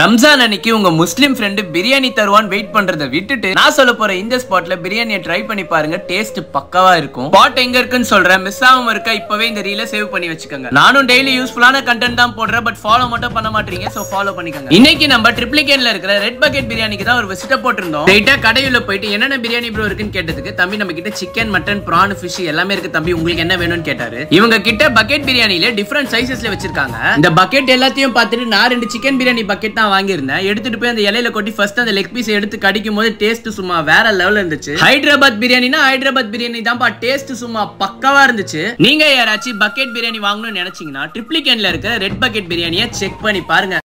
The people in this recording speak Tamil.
ரம்ஜான் அன்னைக்கு உங்க முஸ்லீம் ஃப்ரெண்டு பிரியாணி தருவான் வெயிட் பண்றத விட்டுட்டு நான் சொல்ல போற இந்த ஸ்பாட்ல பிரியாணியை ட்ரை பண்ணி பாருங்க டேஸ்ட் பக்கவா இருக்கும் ஸ்பாட் எங்க இருக்குன்னு சொல்றேன் மிஸ் ஆகும் இருக்க இப்பவே இந்த ரீல சேவ் பண்ணி வச்சுக்கோங்க நானும் டெய்லி யூஸ்ஃபுல்லான கண்டென்ட் தான் போடுறேன் பட் ஃபாலோ மட்டும் பண்ண மாட்டீங்க சோ ஃபாலோ பண்ணிக்கோங்க இன்னைக்கு நம்ம ட்ரிப்ளிகேன்ல இருக்கிற ரெட் பக்கெட் பிரியாணிக்கு தான் ஒரு விசிட்ட போட்டிருந்தோம் ஸ்ட்ரைட்டா கடையில போயிட்டு என்னென்ன பிரியாணி ப்ரோ இருக்குன்னு கேட்டதுக்கு தம்பி நம்ம கிட்ட சிக்கன் மட்டன் பிரான் ஃபிஷ் எல்லாமே இருக்கு தம்பி உங்களுக்கு என்ன வேணும்னு கேட்டாரு இவங்க கிட்ட பக்கெட் பிரியாணியில டிஃப்ரெண்ட் சைசஸ்ல வச்சிருக்காங்க இந்த பக்கெட் எல்லாத்தையும் பார்த்துட்டு நான் ரெண்டு சிக்கன் பிரியாணி பக்கெட் தான் வாங்கியிருந்தேன் எடுத்துட்டு போய் அந்த இலையில கொட்டி ஃபர்ஸ்ட் அந்த லெக் பீஸ் எடுத்து கடிக்கும் போது டேஸ்ட் சும்மா வேற லெவல் இருந்துச்சு ஹைதராபாத் பிரியாணினா ஹைதராபாத் பிரியாணி தான்ப்பா டேஸ்ட் சும்மா பக்கவா இருந்துச்சு நீங்க யாராச்சும் பக்கெட் பிரியாணி வாங்கணும்னு நினைச்சீங்கன்னா ட்ரிப்ளிகேன்ல இருக்க ரெட் பக்கெட் பிரியாணியை செக் பண்ணி பாருங்க